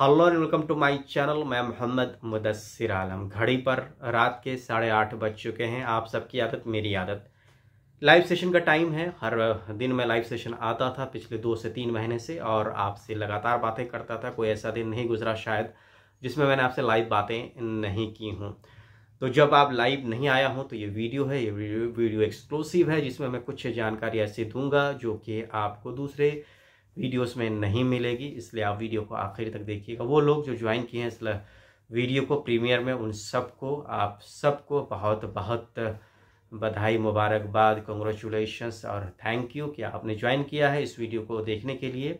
hello and welcome to my channel मैं मोहम्मद मुदस्सिर आलम घड़ी पर रात के साढ़े आठ बज चुके हैं आप सबकी आदत मेरी आदत लाइव सेशन का टाइम है हर दिन मैं लाइव सेशन आता था पिछले दो से तीन महीने से और आपसे लगातार बातें करता था कोई ऐसा दिन नहीं गुजरा शायद जिसमें मैंने आपसे लाइव बातें नहीं की हूँ तो जब आप लाइव नहीं आया हूँ तो ये वीडियो है ये वीडियो वीडियो एक्सक्लूसिव है जिसमें मैं कुछ जानकारी ऐसी दूंगा जो कि आपको दूसरे वीडियोस में नहीं मिलेगी इसलिए आप वीडियो को आखिर तक देखिएगा वो लोग जो ज्वाइन किए हैं इस वीडियो को प्रीमियर में उन सबको आप सबको बहुत बहुत बधाई मुबारकबाद कंग्रेचुलेशंस और थैंक यू कि आपने ज्वाइन किया है इस वीडियो को देखने के लिए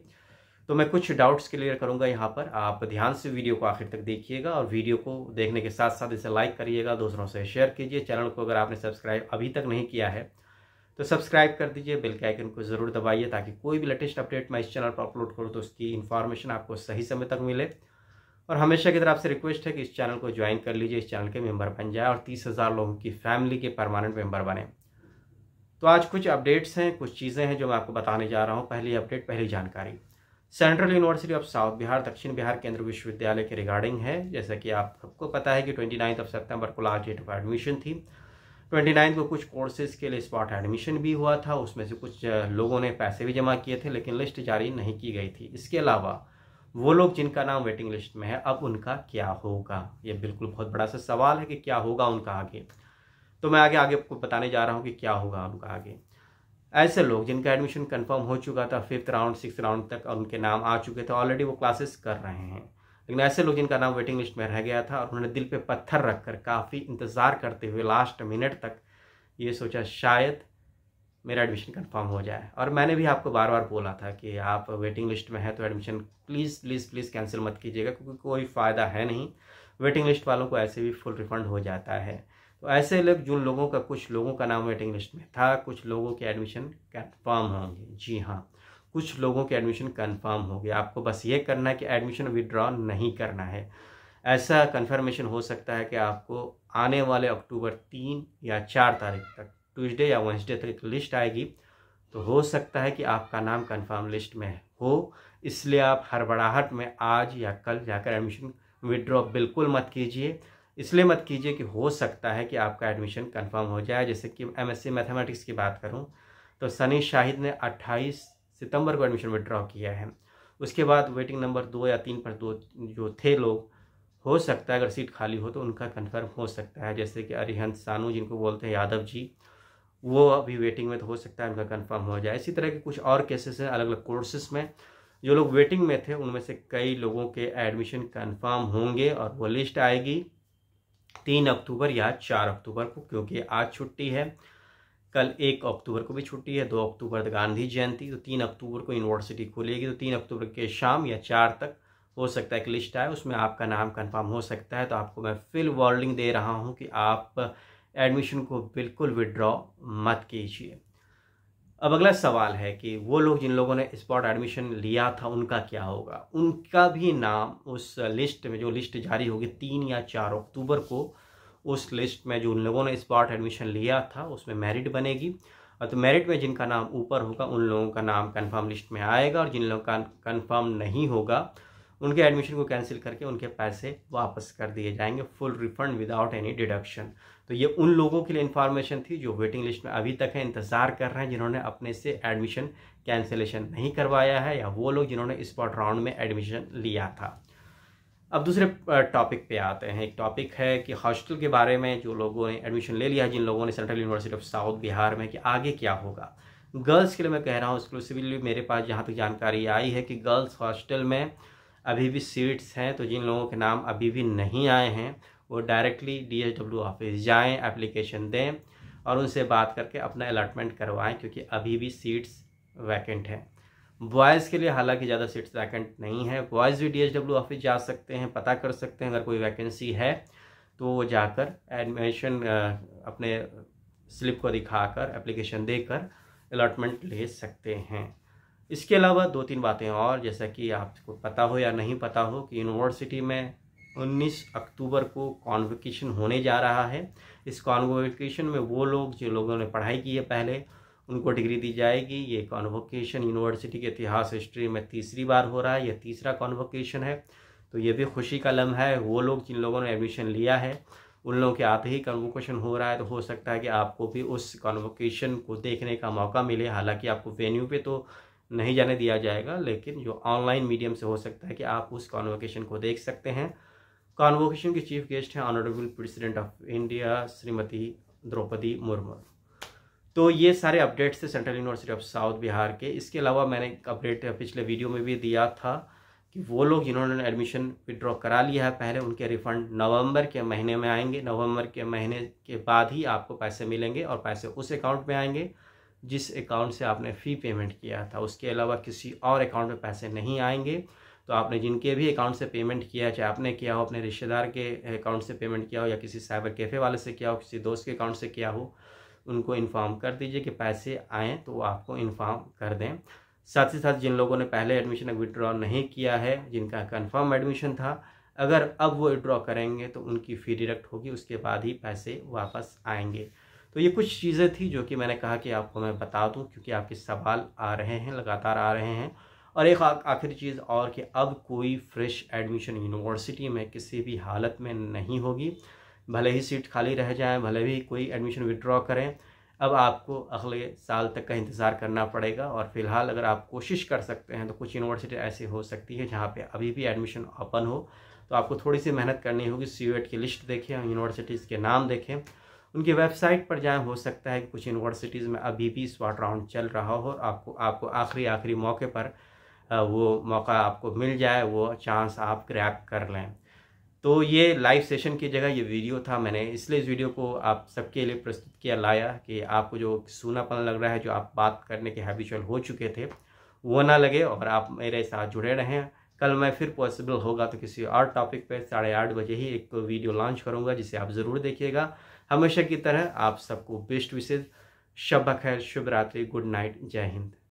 तो मैं कुछ डाउट्स क्लियर करूंगा यहाँ पर आप ध्यान से वीडियो को आखिर तक देखिएगा और वीडियो को देखने के साथ साथ इसे लाइक करिएगा दूसरों से शेयर कीजिए चैनल को अगर आपने सब्सक्राइब अभी तक नहीं किया है तो सब्सक्राइब कर दीजिए बेल के आइकन को ज़रूर दबाइए ताकि कोई भी लेटेस्ट अपडेट मैं इस चैनल पर अपलोड करूँ तो उसकी इन्फॉर्मेशन आपको सही समय तक मिले और हमेशा की तरह आपसे रिक्वेस्ट है कि इस चैनल को ज्वाइन कर लीजिए इस चैनल के मेंबर बन जाए और तीस हज़ार लोगों की फैमिली के परमानेंट मेंबर बने तो आज कुछ अपडेट्स हैं कुछ चीज़ें हैं जो मैं आपको बताने जा रहा हूँ पहली अपडेट पहली जानकारी central university of south Bihar दक्षिण बिहार केंद्र विश्वविद्यालय के रिगार्डिंग है जैसा कि आप सबको पता है कि ट्वेंटी नाइन्थ ऑफ सितंबर को लास्ट डेट ऑफ एडमिशन थी ट्वेंटी नाइन्थ को कुछ कोर्सेज के लिए स्पॉट एडमिशन भी हुआ था उसमें से कुछ लोगों ने पैसे भी जमा किए थे लेकिन लिस्ट जारी नहीं की गई थी इसके अलावा वो लोग जिनका नाम वेटिंग लिस्ट में है अब उनका क्या होगा ये बिल्कुल बहुत बड़ा सा सवाल है कि क्या होगा उनका आगे तो मैं आगे आगे आपको बताने जा रहा हूँ कि क्या होगा उनका आगे ऐसे लोग जिनका एडमिशन कन्फर्म हो चुका था फिफ्थ राउंड सिक्स राउंड तक उनके नाम आ चुके थे ऑलरेडी वो क्लासेस कर रहे हैं लेकिन ऐसे लोग जिनका नाम वेटिंग लिस्ट में रह गया था और उन्होंने दिल पे पत्थर रख कर काफ़ी इंतज़ार करते हुए लास्ट मिनट तक ये सोचा शायद मेरा एडमिशन कंफर्म हो जाए और मैंने भी आपको बार बार बोला था कि आप वेटिंग लिस्ट में हैं तो admission please please please cancel मत कीजिएगा क्योंकि कोई फ़ायदा है नहीं वेटिंग लिस्ट वालों को ऐसे भी फुल रिफंड हो जाता है तो ऐसे लोग जिन लोगों का कुछ लोगों का नाम वेटिंग लिस्ट में था कुछ लोगों के एडमिशन कन्फर्म होंगे जी हाँ कुछ लोगों के एडमिशन कंफर्म हो गया आपको बस ये करना है कि एडमिशन विड्रॉ नहीं करना है ऐसा कंफर्मेशन हो सकता है कि आपको आने वाले अक्टूबर तीन या चार तारीख तक ट्यूसडे या वेंसडे तक लिस्ट आएगी तो हो सकता है कि आपका नाम कंफर्म लिस्ट में हो इसलिए आप हड़बड़ाहट में आज या कल जाकर एडमिशन विड्रॉ बिल्कुल मत कीजिए इसलिए मत कीजिए कि हो सकता है कि आपका एडमिशन कंफर्म हो जाए जैसे कि एमएससी मैथमेटिक्स की बात करूं तो सनी शाहिद ने सितंबर को एडमिशन विड्रॉ किया है उसके बाद वेटिंग नंबर दो या तीन पर दो जो थे लोग हो सकता है अगर सीट खाली हो तो उनका कंफर्म हो सकता है जैसे कि अरिहंत सानू जिनको बोलते हैं यादव जी वो अभी वेटिंग में तो हो सकता है उनका कंफर्म हो जाए इसी तरह के कुछ और केसेस हैं अलग अलग कोर्सेस में जो लोग वेटिंग में थे उनमें से कई लोगों के एडमिशन कंफर्म होंगे और वो लिस्ट आएगी तीन अक्टूबर या चार अक्टूबर को क्योंकि आज छुट्टी है कल एक अक्टूबर को भी छुट्टी है दो अक्टूबर तक गांधी जयंती तो तीन अक्टूबर को यूनिवर्सिटी खुलेगी तो तीन अक्टूबर के शाम या चार तक हो सकता है एक लिस्ट आए उसमें आपका नाम कन्फर्म हो सकता है तो आपको मैं फिल वार्निंग दे रहा हूँ कि आप एडमिशन को बिल्कुल विड्रॉ मत कीजिए अब अगला सवाल है कि वो लोग जिन लोगों ने स्पॉट एडमिशन लिया था उनका क्या होगा उनका भी नाम उस लिस्ट में जो लिस्ट जारी होगी तीन या चार अक्टूबर को उस लिस्ट में जो उन लोगों ने स्पॉट एडमिशन लिया था उसमें मेरिट बनेगी और तो मेरिट में जिनका नाम ऊपर होगा उन लोगों का नाम कन्फर्म लिस्ट में आएगा और जिन लोगों का कन्फर्म नहीं होगा उनके एडमिशन को कैंसिल करके उनके पैसे वापस कर दिए जाएंगे full refund without any deduction तो ये उन लोगों के लिए इन्फॉर्मेशन थी जो वेटिंग लिस्ट में अभी तक है इंतज़ार कर रहे हैं जिन्होंने अपने से एडमिशन कैंसिलेशन नहीं करवाया है या वो लोग जिन्होंने स्पॉट राउंड में एडमिशन लिया था अब दूसरे टॉपिक पे आते हैं एक टॉपिक है कि हॉस्टल के बारे में जो लोगों ने एडमिशन ले लिया है जिन लोगों ने central university of south Bihar में कि आगे क्या होगा गर्ल्स के लिए मैं कह रहा हूँ एक्सक्लूसिवली मेरे पास जहाँ तक जानकारी आई है कि गर्ल्स हॉस्टल में अभी भी सीट्स हैं तो जिन लोगों के नाम अभी भी नहीं आए हैं वो डायरेक्टली डी ऑफिस जाएँ एप्लीकेशन दें और उनसे बात करके अपना अलाटमेंट करवाएँ क्योंकि अभी भी सीट्स वैकेंट हैं बॉयज़ के लिए हालांकि ज़्यादा सीट्स वैकेंट नहीं है बॉयज़ भी डी ऑफिस जा सकते हैं पता कर सकते हैं अगर कोई वैकेंसी है तो वो जाकर एडमिशन अपने स्लिप को दिखाकर एप्लीकेशन देकर अलाटमेंट ले सकते हैं इसके अलावा दो तीन बातें और जैसा कि आपको पता हो या नहीं पता हो कि यूनिवर्सिटी में 19 अक्टूबर को कॉन्वोकेशन होने जा रहा है इस कॉन्वोकेशन में वो लोग जो लोगों ने पढ़ाई की है पहले उनको डिग्री दी जाएगी ये कॉन्वोकेशन यूनिवर्सिटी के इतिहास हिस्ट्री में तीसरी बार हो रहा है यह तीसरा कॉन्वोकेशन है तो ये भी खुशी का लम्ह है वो लोग जिन लोगों ने एडमिशन लिया है उन लोगों के आते ही कन्वोकेशन हो रहा है तो हो सकता है कि आपको भी उस कॉन्वोकेशन को देखने का मौका मिले हालांकि आपको वेन्यू पे तो नहीं जाने दिया जाएगा लेकिन जो ऑनलाइन मीडियम से हो सकता है कि आप उस कॉन्वोकेशन को देख सकते हैं कॉन्वोकेशन के चीफ गेस्ट हैं honourable president of India Shrimati Droupadi Murmu तो ये सारे अपडेट्स थे central university of south Bihar के इसके अलावा मैंने एक अपडेट पिछले वीडियो में भी दिया था कि वो लोग जिन्होंने एडमिशन विड्रॉ करा लिया है पहले उनके रिफंड नवंबर के महीने में आएंगे नवंबर के महीने के बाद ही आपको पैसे मिलेंगे और पैसे उस अकाउंट में आएंगे जिस अकाउंट से आपने फ़ी पेमेंट किया था उसके अलावा किसी और अकाउंट में पैसे नहीं आएंगे तो आपने जिनके भी अकाउंट से पेमेंट किया चाहे आपने किया हो अपने रिश्तेदार के अकाउंट से पेमेंट किया हो या किसी साइबर कैफ़े वाले से किया हो किसी दोस्त के अकाउंट से किया हो उनको इन्फॉर्म कर दीजिए कि पैसे आएँ तो वो आपको इन्फॉर्म कर दें साथ ही साथ जिन लोगों ने पहले एडमिशन विड्रॉ नहीं किया है जिनका कन्फर्म एडमिशन था अगर अब वो विड्रॉ करेंगे तो उनकी फ़ी डिडक्ट होगी उसके बाद ही पैसे वापस आएंगे तो ये कुछ चीज़ें थी जो कि मैंने कहा कि आपको मैं बता दूं क्योंकि आपके सवाल आ रहे हैं लगातार आ रहे हैं और एक आखिरी चीज़ और कि अब कोई फ्रेश एडमिशन यूनिवर्सिटी में किसी भी हालत में नहीं होगी भले ही सीट खाली रह जाए भले ही कोई एडमिशन विड्रॉ करें अब आपको अगले साल तक का इंतज़ार करना पड़ेगा और फिलहाल अगर आप कोशिश कर सकते हैं तो कुछ यूनिवर्सिटी ऐसी हो सकती है जहाँ पे अभी भी एडमिशन ओपन हो तो आपको थोड़ी सी मेहनत करनी होगी सी की लिस्ट देखें यूनिवर्सिटीज़ के नाम देखें उनकी वेबसाइट पर जाएँ हो सकता है कि कुछ यूनिवर्सिटीज़ में अभी भी स्वाट राउंड चल रहा हो और आपको आपको आखिरी आखिरी मौके पर वो मौका आपको मिल जाए वो चांस आप ग्रैप कर लें तो ये लाइव सेशन की जगह ये वीडियो था मैंने इसलिए इस वीडियो को आप सबके लिए प्रस्तुत किया लाया कि आपको जो सूनापन लग रहा है जो आप बात करने के हैबिचुअल हो चुके थे वो ना लगे और आप मेरे साथ जुड़े रहें कल मैं फिर पॉसिबल होगा तो किसी और टॉपिक पर साढ़े आठ बजे ही एक वीडियो लॉन्च करूँगा जिसे आप ज़रूर देखिएगा हमेशा की तरह आप सबको बेस्ट विशेज शब खैर शुभ रात्रि गुड नाइट जय हिंद